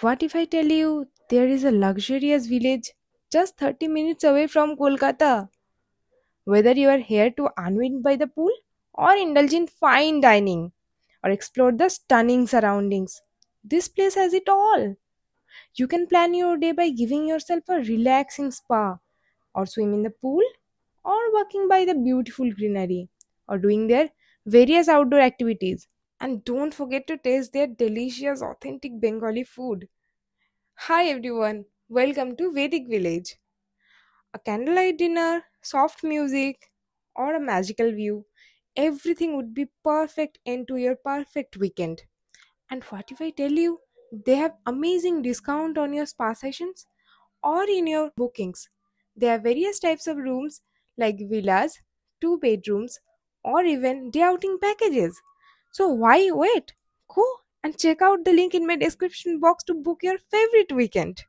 What if I tell you there is a luxurious village just 30 minutes away from Kolkata? Whether you are here to unwind by the pool or indulge in fine dining or explore the stunning surroundings, this place has it all. You can plan your day by giving yourself a relaxing spa or swim in the pool or walking by the beautiful greenery or doing their various outdoor activities and don't forget to taste their delicious authentic Bengali food. Hi everyone, welcome to Vedic Village. A candlelight dinner, soft music, or a magical view, everything would be perfect end to your perfect weekend. And what if I tell you they have amazing discount on your spa sessions or in your bookings. There are various types of rooms like villas, two bedrooms, or even day outing packages. So why wait? Go and check out the link in my description box to book your favorite weekend.